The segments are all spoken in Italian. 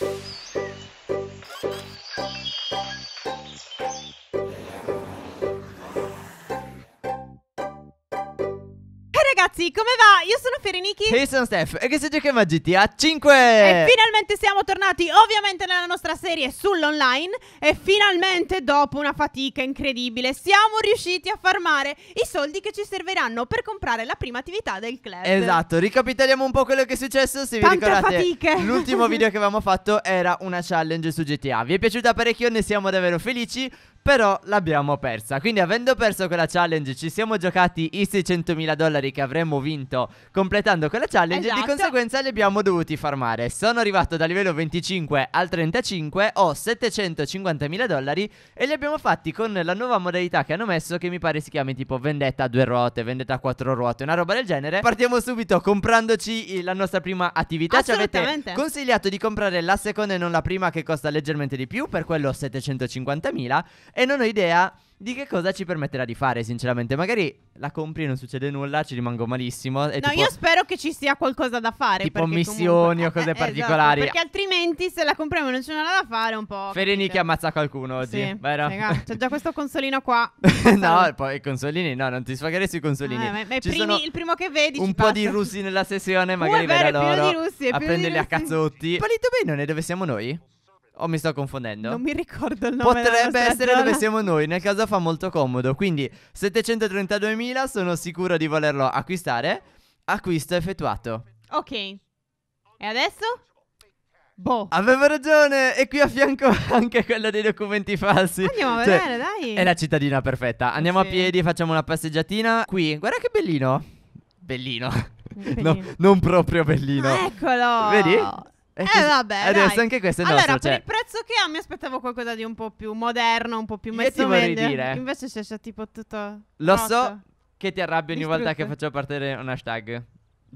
Thank you. ragazzi, come va? Io sono Ferenichi E io sono Steph e che si giochiamo a GTA 5 E finalmente siamo tornati ovviamente nella nostra serie sull'online E finalmente dopo una fatica incredibile siamo riusciti a farmare i soldi che ci serviranno per comprare la prima attività del club Esatto, ricapitoliamo un po' quello che è successo se Tante vi ricordate fatiche. L'ultimo video che avevamo fatto era una challenge su GTA Vi è piaciuta parecchio, ne siamo davvero felici però l'abbiamo persa. Quindi avendo perso quella challenge ci siamo giocati i 600.000 dollari che avremmo vinto completando quella challenge esatto. e di conseguenza li abbiamo dovuti farmare. Sono arrivato dal livello 25 al 35, ho 750.000 dollari e li abbiamo fatti con la nuova modalità che hanno messo che mi pare si chiami tipo vendetta a due ruote, vendetta a quattro ruote, una roba del genere. Partiamo subito comprandoci la nostra prima attività. Ci avete consigliato di comprare la seconda e non la prima che costa leggermente di più, per quello 750.000 e non ho idea di che cosa ci permetterà di fare, sinceramente. Magari la compri e non succede nulla, ci rimango malissimo. no, tipo, io spero che ci sia qualcosa da fare. Tipo missioni comunque, o cose eh, particolari. Esatto, perché altrimenti se la compriamo e non c'è nulla da fare, un po'. Ferini che ammazza qualcuno oggi, sì, vero? Raga, c'è già questo consolino qua. no, poi i consolini, no, non ti sfagare sui consolini. Ah, ma, ma primi, il primo che vedi. Un po' passa. di russi nella sessione, uh, magari uh, vero, loro. Pieno di russi, a prenderli russi. a cazzotti. Palito bene, dove siamo noi? O oh, mi sto confondendo? Non mi ricordo il nome. Potrebbe essere zona. dove siamo noi, nel caso fa molto comodo. Quindi 732.000 sono sicuro di volerlo acquistare. Acquisto effettuato. Ok. E adesso? Boh. Avevo ragione. E qui a fianco anche quella dei documenti falsi. Andiamo a cioè, vedere, dai. È la cittadina perfetta. Andiamo sì. a piedi, facciamo una passeggiatina. Qui, guarda che bellino. Bellino. bellino. No, non proprio bellino. Ah, eccolo. Vedi? E eh, eh vabbè. Adesso dai. anche questo è allora, nostro. Allora, per cioè il prezzo che ha, mi aspettavo qualcosa di un po' più moderno, un po' più messo Io meglio. Dire, Invece c'è, c'è tipo tutto. Lo rotto. so che ti arrabbi ogni Distrutto. volta che faccio partire un hashtag.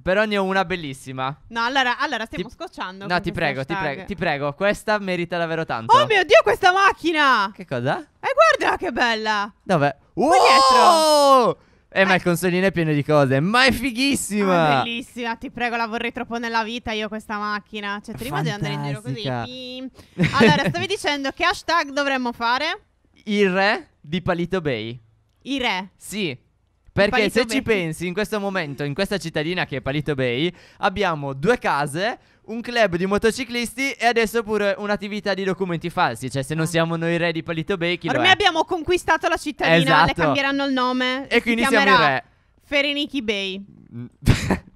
Però ne ho una bellissima. No, allora, allora stiamo ti... scocciando. No, ti prego, ti prego, ti prego. Questa merita davvero tanto. Oh mio dio, questa macchina! Che cosa? E eh, guarda che bella! Dove? Wow! Qua dietro! Eh, ma il consolino è pieno di cose. Ma è fighissima! Ah, bellissima, ti prego, la vorrei troppo nella vita io questa macchina. Cioè, prima rimane di andare in giro così. Allora, stavi dicendo che hashtag dovremmo fare? Il re di Palito Bay. Il re? Sì. Perché se ci pensi, in questo momento, in questa cittadina che è Palito Bay, abbiamo due case, un club di motociclisti e adesso pure un'attività di documenti falsi. Cioè, se non esatto. siamo noi re di Palito Bay, chi Ormai abbiamo conquistato la cittadina, esatto. le cambieranno il nome. E quindi siamo i re. Fereniki Bay. Mm.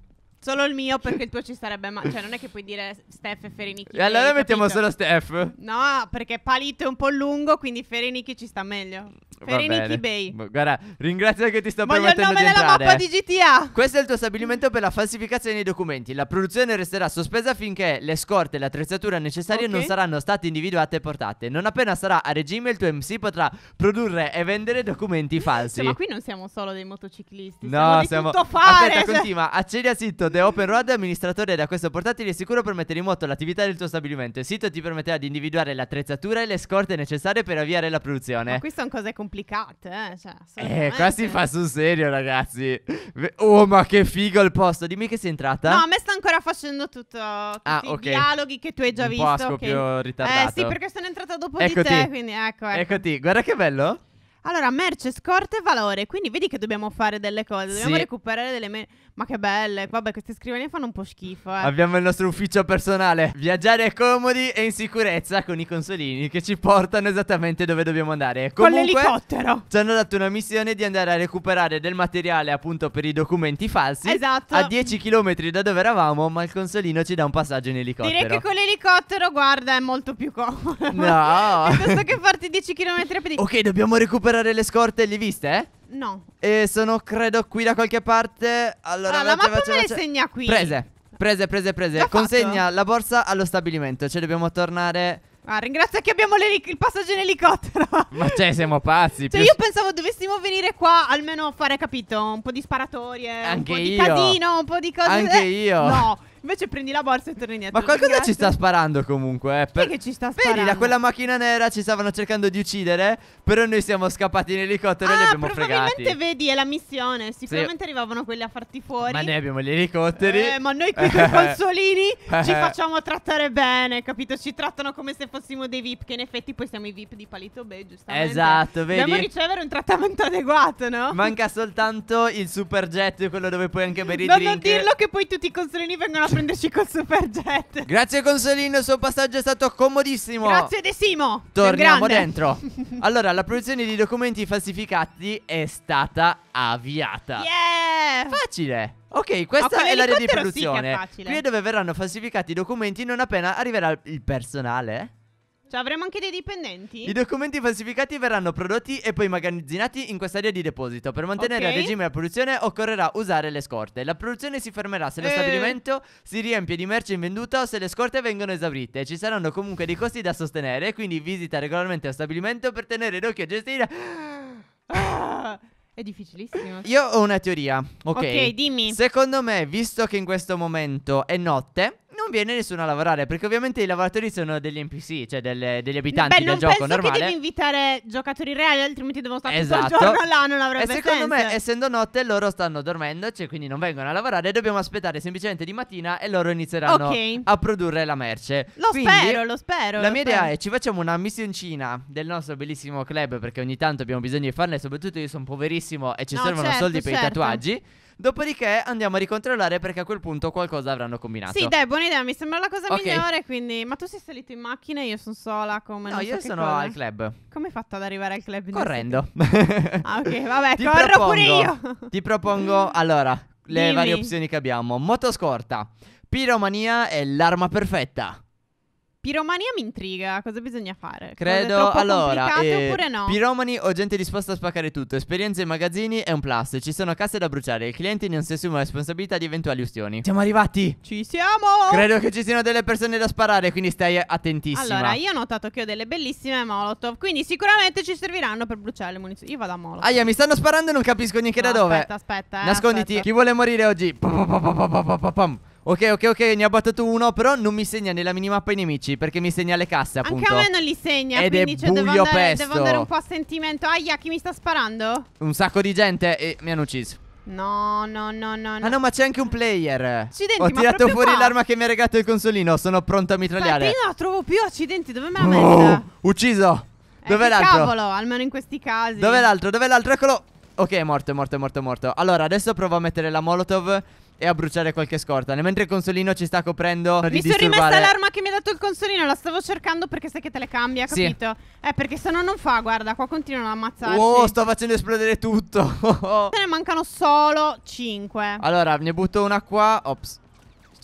Solo il mio perché il tuo ci sarebbe male. Cioè, non è che puoi dire Steph e Ferenichi. E allora mettiamo capito? solo Steph. No, perché Palito è un po' lungo, quindi Ferenichi ci sta meglio. Ferenichi Bay. Guarda, ringrazio che ti sto Voglio permettendo di entrare. Voglio il nome della mappa di GTA. Questo è il tuo stabilimento per la falsificazione dei documenti. La produzione resterà sospesa finché le scorte e l'attrezzatura necessarie okay. non saranno state individuate e portate. Non appena sarà a regime, il tuo MC potrà produrre e vendere documenti falsi. Cioè, ma qui non siamo solo dei motociclisti. No, siamo... siamo... Aspetta, cioè... continua. Accedi al sito The Open Road, amministratore da questo portatile sicuro per mettere in moto l'attività del tuo stabilimento. Il sito ti permetterà di individuare l'attrezzatura e le scorte necessarie per avviare la produzione. Ma qui sono cose complicate, eh? Cioè, eh, qua si fa sul serio, ragazzi. Oh, ma che figo il posto. Dimmi che sei entrata. No, a me sta ancora facendo tutto. Ah, ok. I dialoghi che tu hai già un visto. Un po' a che... ritardato. Eh, sì, perché sono entrata dopo Eccoti. di te, quindi ecco, ecco. Eccoti, guarda che bello. Allora, merce, scorte e valore. Quindi vedi che dobbiamo fare delle cose. Dobbiamo Sì. recuperare delle. me- Ma che belle. Vabbè, queste scrivanie fanno un po' schifo. Eh. Abbiamo il nostro ufficio personale. Viaggiare comodi e in sicurezza con i consolini che ci portano esattamente dove dobbiamo andare. Con l'elicottero. ci hanno dato una missione di andare a recuperare del materiale appunto per i documenti falsi. Esatto. A 10 km da dove eravamo, ma il consolino ci dà un passaggio in elicottero. Direi che con l'elicottero, guarda, è molto più comodo. No. Piuttosto che farti 10 km a piedi. Ok, dobbiamo comprare le scorte, li viste, No. E sono, credo, qui da qualche parte. Allora, ah, la mappa faccia, le segna qui. Prese, prese, prese, prese. Consegna fatto? la borsa allo stabilimento. Cioè, dobbiamo tornare... Ah, ringrazio che abbiamo il passaggio in elicottero. Ma cioè, siamo pazzi. Cioè, più... io pensavo dovessimo venire qua almeno a fare, capito? Un po' di sparatorie. Anche un po' io. di casino, un po' di cose. Anche eh, io. No. Invece prendi la borsa e torni dietro. Ma qualcosa ci sta sparando comunque. Eh, per... che ci sta sparando? Vedi, da quella macchina nera ci stavano cercando di uccidere. Però noi siamo scappati in elicottero ah, e li ah, abbiamo probabilmente fregati. Probabilmente vedi, è la missione. Sicuramente sì. arrivavano quelli a farti fuori. Ma noi abbiamo gli elicotteri. Eh, ma noi qui con i consolini ci eh. facciamo trattare bene, capito? Ci trattano come se fossimo dei VIP. Che in effetti poi siamo i VIP di Palito Bay, giustamente. Esatto, vedi. Dobbiamo ricevere un trattamento adeguato, no? Manca soltanto il super jet, quello dove puoi anche bere i non drink. Non dirlo che poi tutti i consolini vengono a a prenderci col superjet. Grazie Consolino, il suo passaggio è stato comodissimo. Grazie De Simo. Torniamo dentro. allora, la produzione di documenti falsificati è stata avviata. Yeah! Facile. Ok, questa è l'area di produzione. Sì Qui è dove verranno falsificati i documenti non appena arriverà il personale. Cioè, avremo anche dei dipendenti? I documenti falsificati verranno prodotti e poi magazzinati in quest'area di deposito. Per mantenere a Ok. regime la produzione occorrerà usare le scorte. La produzione si fermerà se lo Eh. stabilimento si riempie di merce in venduta o se le scorte vengono esaurite. Ci saranno comunque dei costi da sostenere, quindi visita regolarmente lo stabilimento per tenere d'occhio e gestire. è difficilissimo. Io ho una teoria, ok? Ok, dimmi. Secondo me, visto che in questo momento è notte, non viene nessuno a lavorare, perché ovviamente i lavoratori sono degli NPC, cioè delle, degli abitanti Beh, del gioco normale. non penso che devi invitare giocatori reali, altrimenti devono stare esatto. tutto il esatto. giorno là, non avrebbe senso. E secondo senso. me, essendo notte, loro stanno dormendo, cioè quindi non vengono a lavorare, dobbiamo aspettare semplicemente di mattina e loro inizieranno okay. a produrre la merce. Lo quindi, spero, lo spero. La lo mia spero. idea è, ci facciamo una missioncina del nostro bellissimo club, perché ogni tanto abbiamo bisogno di farne, soprattutto io sono poverissimo e ci no, servono certo, soldi per certo. i tatuaggi. Dopodiché andiamo a ricontrollare perché a quel punto qualcosa avranno combinato. Sì, dai, buona idea, mi sembra la cosa Ok. migliore, quindi... Ma tu sei salito in macchina e io sono sola, come... No, non io che sono al club. Come hai fatto ad arrivare al club? in Correndo. Ah, ok, vabbè, Ti corro pure io. Ti propongo allora le Dimmi. varie opzioni che abbiamo: motoscorta, piromania e l'arma perfetta. Piromania mi intriga, cosa bisogna fare? Credo, allora, eh, oppure no? piromani o gente disposta a spaccare tutto, esperienze in magazzini è un plus, ci sono casse da bruciare, i clienti non si assumono responsabilità di eventuali ustioni. Siamo arrivati! Ci siamo! Credo che ci siano delle persone da sparare, quindi stai attentissimo. Allora, io ho notato che ho delle bellissime molotov, quindi sicuramente ci serviranno per bruciare le munizioni. Io vado a molotov. Aia, mi stanno sparando e non capisco neanche no, da dove. Aspetta, aspetta. Eh, Nasconditi, aspetta. chi vuole morire oggi? Pum, pum, pum, pum, Pum, pum, pum, Ok, ok, ok, ne ho battuto uno, però non mi segna nella minimappa i nemici, perché mi segna le casse, appunto. Anche a me non li segna, Ed quindi cioè, devo, andare, devo andare un po' a sentimento. Aia, chi mi sta sparando? Un sacco di gente e mi hanno ucciso. No, no, no, no, no. Ah no, ma c'è anche un player. Accidenti, ho tirato fuori l'arma che mi ha regalato il consolino. Sono pronto a mitragliare. Ma io non la trovo più. Accidenti, dove me la oh, messa? Ucciso. Eh, Dov'è l'altro? Cavolo, almeno in questi casi. Dov'è l'altro? Dov'è l'altro? Eccolo. Ok, è morto, è morto, è morto, è morto. Allora, adesso provo a mettere la molotov e a bruciare qualche scorta. Mentre il consolino ci sta coprendo. Mi sono rimessa l'arma che mi ha dato il consolino. La stavo cercando perché sai che te le cambia, capito? Sì. Eh, perché se no non fa, guarda, qua continuano ad ammazzarsi. Oh, sto facendo esplodere tutto. Se ne mancano solo 5. Allora, ne butto una qua. Ops.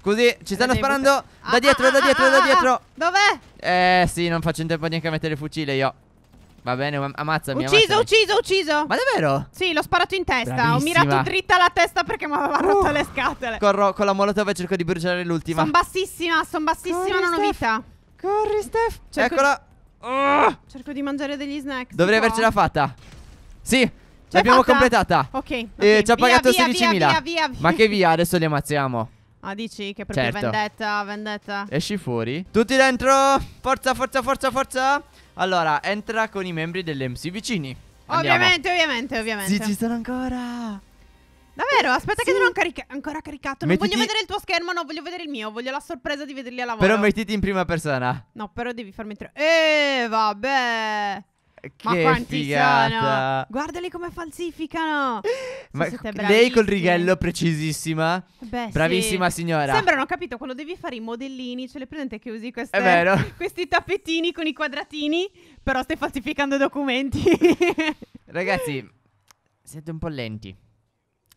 Scusi, ci stanno sparando ah, ah, da dietro, da ah, dietro, da dietro. Dov'è? Eh, sì, non faccio in tempo neanche a mettere il fucile io. Va bene, ammazzami. Ucciso, ucciso, ucciso. Ma davvero? Sì, l'ho sparato in testa. Bravissima. Ho mirato dritta la testa perché mi aveva rotto uh. le scatole. Corro con la molotov e cerco di bruciare l'ultima. Sono bassissima, sono bassissima, Corri, non ho vita. Corri, Steph. Cerco Eccola. Oh. Cerco di mangiare degli snack. Dovrei avercela fatta. Sì, l'abbiamo completata. Ok. okay. Eh, ci ha pagato 16.000. Via, via, via, Ma che via, adesso li ammazziamo. Ah, dici che proprio certo. vendetta, vendetta. Esci fuori. Tutti dentro. Forza, forza, forza, forza. Allora, entra con i membri dell'MC vicini. Andiamo. Ovviamente, ovviamente, ovviamente. Sì, ci sono ancora. Davvero? Aspetta, sì. che non ho carica ancora caricato. Mettiti... Non voglio vedere il tuo schermo, no, voglio vedere il mio. Voglio la sorpresa di vederli alla volta. Però mettiti in prima persona. No, però devi farmi entrare. Eh, vabbè. Ma quanti figata. sono? Guardali come falsificano. Ma lei col righello precisissima. Beh, Bravissima sì. signora. Sembrano, capito, quando devi fare i modellini, ce le presente che usi queste, È vero. questi tappetini con i quadratini, però stai falsificando documenti. Ragazzi, siete un po' lenti.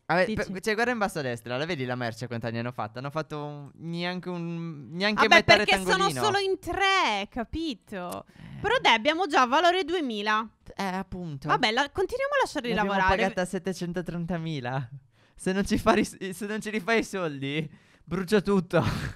Vabbè, per, cioè, guarda in basso a destra, la vedi la merce quanti anni hanno fatto? Hanno fatto neanche un. neanche Vabbè, metà perché sono solo in tre, capito? Eh. Però dai, abbiamo già valore 2000. Eh, appunto. Vabbè, la, continuiamo a lasciarli lavorare. Abbiamo pagata 730.000. Se non, ci fai, se non ci rifai i soldi. Brucia tutto.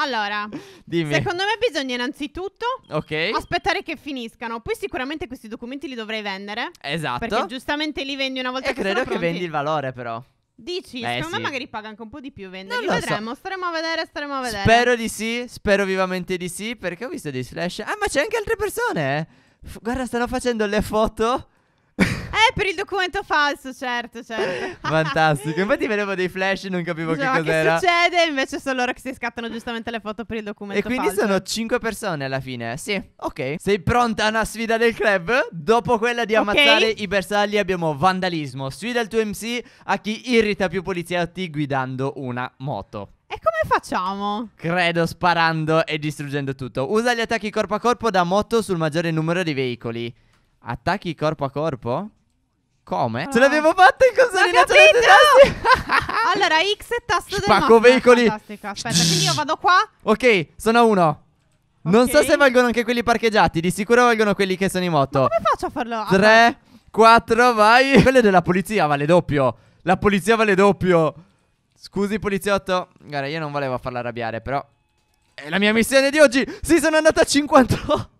Allora, Dimmi. secondo me bisogna innanzitutto Ok. aspettare che finiscano. Poi sicuramente questi documenti li dovrei vendere. Esatto. Perché giustamente li vendi una volta e che sono credo che vendi il valore, però. Dici, Beh, secondo sì. me magari paga anche un po' di più venderli. Non lo so. Vedremo, staremo a vedere, staremo a vedere. Spero di sì, spero vivamente di sì, perché ho visto dei slash. Ah, ma c'è anche altre persone. eh. F- guarda, stanno facendo le foto eh, per il documento falso, certo, certo. Fantastico. Infatti vedevo dei flash e non capivo Dicevo, che cos'era. Che succede? Invece sono loro che si scattano giustamente le foto per il documento E quindi falso. sono cinque persone alla fine. Sì, ok. Sei pronta a una sfida del club? Dopo quella di ammazzare okay. i bersagli abbiamo vandalismo. Sfida il tuo MC a chi irrita più poliziotti guidando una moto. E come facciamo? Credo sparando e distruggendo tutto. Usa gli attacchi corpo a corpo da moto sul maggiore numero di veicoli. Attacchi corpo a corpo? Come? Ah. Ce l'avevo fatta in consolidazione dei tasti Allora X e tasto del Spacco veicoli Fantastico Aspetta quindi io vado qua Ok sono uno non okay. so se valgono anche quelli parcheggiati, di sicuro valgono quelli che sono in moto. Ma come faccio a farlo? 3, ah, Quattro vai. Quello della polizia vale doppio. La polizia vale doppio. Scusi, poliziotto. Guarda, io non volevo farla arrabbiare, però. È la mia missione di oggi. Sì, sono andata a 58.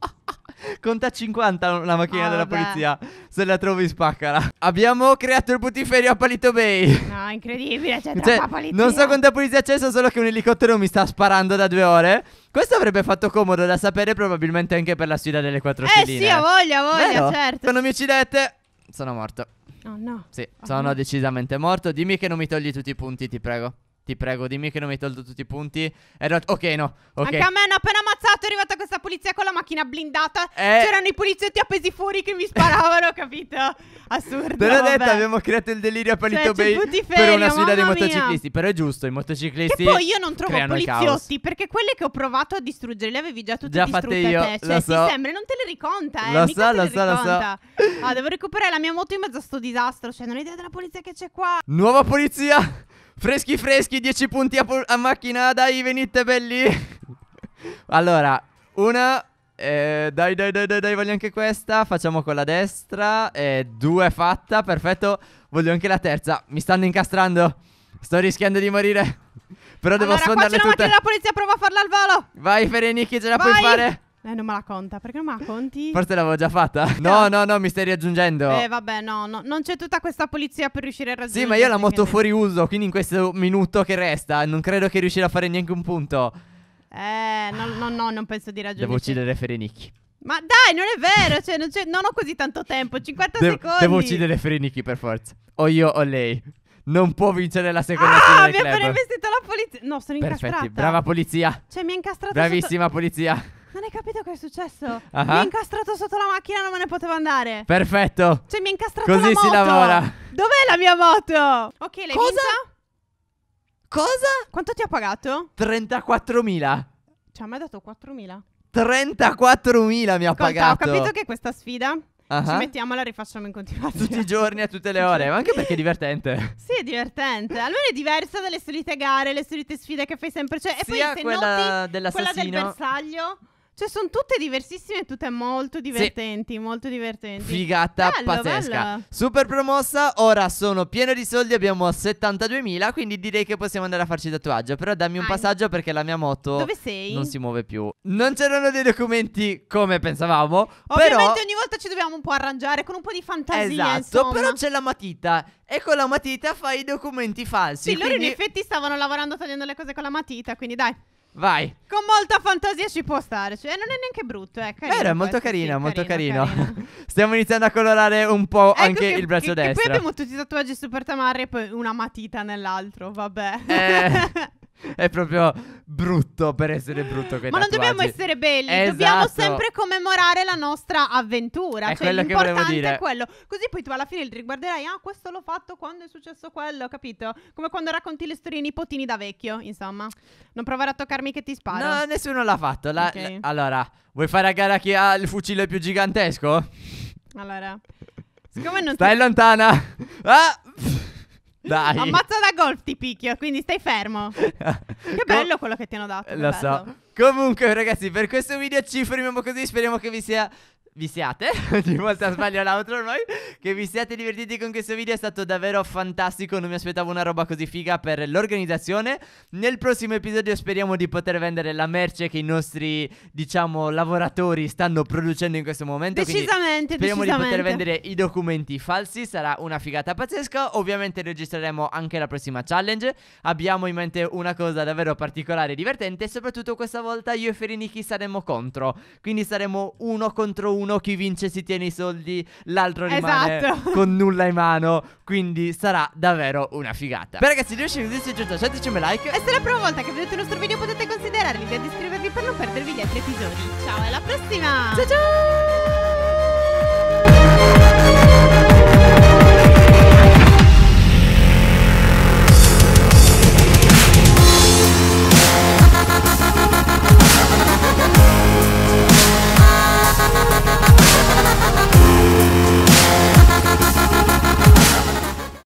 Conta 50 la macchina oh, della vabbè. polizia. Se la trovi, spaccala. Abbiamo creato il putiferio a Palito Bay. No, incredibile. C'è cioè, cioè Non so quanta polizia c'è, so solo che un elicottero mi sta sparando da due ore. Questo avrebbe fatto comodo da sapere, probabilmente anche per la sfida delle quattro eh, sedine. Eh sì, ha voglia, voglia, Vero? certo. Quando mi uccidete, sono morto. Oh no. Sì, oh, sono no. decisamente morto. Dimmi che non mi togli tutti i punti, ti prego. Ti prego, dimmi che non mi hai tolto tutti i punti. Era... Ok, no. Okay. Anche a me hanno appena ammazzato. È arrivata questa polizia con la macchina blindata. Eh... C'erano i poliziotti appesi fuori che mi sparavano, capito? Assurdo. Te l'ho detto, abbiamo creato il delirio a cioè, Palito cioè, Bay per una sfida dei motociclisti. Mia. Però è giusto, i motociclisti. E poi io non trovo poliziotti perché quelle che ho provato a distruggere le avevi già tutte già distrutte io, te. Cioè, so. sembra, non te le riconta, eh. Lo Mica so, lo so, lo so. Ah, devo recuperare la mia moto in mezzo a sto disastro. Cioè, non hai idea della polizia che c'è qua. Nuova polizia. Freschi freschi, 10 punti a, a macchina, dai, venite belli. allora, una... Eh, dai, dai, dai, dai, dai, voglio anche questa. Facciamo con la destra. Eh, due fatta, perfetto. Voglio anche la terza. Mi stanno incastrando. Sto rischiando di morire. Però devo allora, sfondarle tutte. Allora, qua c'è una macchina della polizia, prova a farla al volo. Vai, Ferenichi, ce la Vai. puoi fare. Eh, non me la conta, perché non me la conti? Forse l'avevo già fatta. No, no, no, mi stai riaggiungendo. Eh, vabbè, no, no, non c'è tutta questa polizia per riuscire a raggiungere. Sì, ma io la moto fuori uso, quindi in questo minuto che resta non credo che riuscirà a fare neanche un punto. Eh, no, no, no, non penso di raggiungere. Devo uccidere Ferenicchi. Ma dai, non è vero, cioè non, non, ho così tanto tempo, 50 De secondi. Devo uccidere Ferenicchi per forza. O io o lei. Non può vincere la seconda ah, del club. Ah, mi ha appena investito la polizia. No, sono Perfetti. incastrata. Brava polizia. Cioè, mi ha incastrata Bravissima sotto... polizia capito cosa è successo? Uh-huh. Mi ha incastrato sotto la macchina, non me ne potevo andare. Perfetto. Cioè, mi ha incastrato Così la moto. Così si lavora. Dov'è la mia moto? Ok, l'hai cosa? Vinta? Cosa? Quanto ti ha pagato? 34.000. Cioè, mi ha dato 4.000. 34.000 mi ha Conta, pagato. Ho capito che questa sfida uh-huh. ci mettiamo e la rifacciamo in continuazione. Tutti i giorni, a tutte le ore, ma anche perché è divertente. sì, è divertente. Almeno è diversa dalle solite gare, le solite sfide che fai sempre. Cioè, e Sia poi se quella noti, quella del bersaglio. Cioè, sono tutte diversissime e tutte molto divertenti, sì. molto divertenti. Figata bello, pazzesca. Bello. Super promossa, ora sono pieno di soldi, abbiamo 72.000, quindi direi che possiamo andare a farci il tatuaggio. Però dammi un Ai. passaggio perché la mia moto Dove sei? non si muove più. Non c'erano dei documenti come pensavamo. Ovviamente però... ogni volta ci dobbiamo un po' arrangiare con un po' di fantasia. Esatto, insomma. però c'è la matita. E con la matita fai i documenti falsi. Sì, quindi... loro in effetti stavano lavorando tagliando le cose con la matita, quindi dai. Vai. Con molta fantasia ci può stare. Cioè, non è neanche brutto, è carino. Vero, è molto questo, carino, sì, molto carino. carino. Stiamo iniziando a colorare un po' ecco anche che, il braccio che, destro. E poi abbiamo tutti i tatuaggi super tamarri e poi una matita nell'altro, vabbè. Eh. È proprio brutto per essere brutto. Ma non dobbiamo essere belli, esatto. dobbiamo sempre commemorare la nostra avventura. È cioè, l'importante è quello. Così poi tu alla fine riguarderai, ah, questo l'ho fatto quando è successo quello, capito? Come quando racconti le storie ai nipotini da vecchio, insomma. Non provare a toccarmi che ti sparo. No, nessuno l'ha fatto. La, okay. la, allora, vuoi fare a gara chi ha il fucile più gigantesco? Allora, siccome non. Stai ti... lontana! Ah! Dai. Ammazza da golf ti picchio, quindi stai fermo. Che bello quello che ti hanno dato. Lo so. Comunque, ragazzi, per questo video ci fermiamo così. Speriamo che vi sia vi siate, ogni volta sbaglio l'altro noi, che vi siate divertiti con questo video, è stato davvero fantastico, non mi aspettavo una roba così figa per l'organizzazione. Nel prossimo episodio speriamo di poter vendere la merce che i nostri, diciamo, lavoratori stanno producendo in questo momento. Decisamente, speriamo decisamente. di poter vendere i documenti falsi, sarà una figata pazzesca. Ovviamente registreremo anche la prossima challenge, abbiamo in mente una cosa davvero particolare e divertente, soprattutto questa volta io e Feriniki saremo contro, quindi saremo uno contro uno uno chi vince si tiene i soldi, l'altro rimane esatto. con nulla in mano. Quindi sarà davvero una figata. Beh, ragazzi, riuscite a se giunto, lasciateci cioè, un like. E se è la prima volta che vedete il nostro video potete considerarvi l'idea di iscrivervi per non perdervi gli altri episodi. Ciao, alla prossima! Ciao ciao!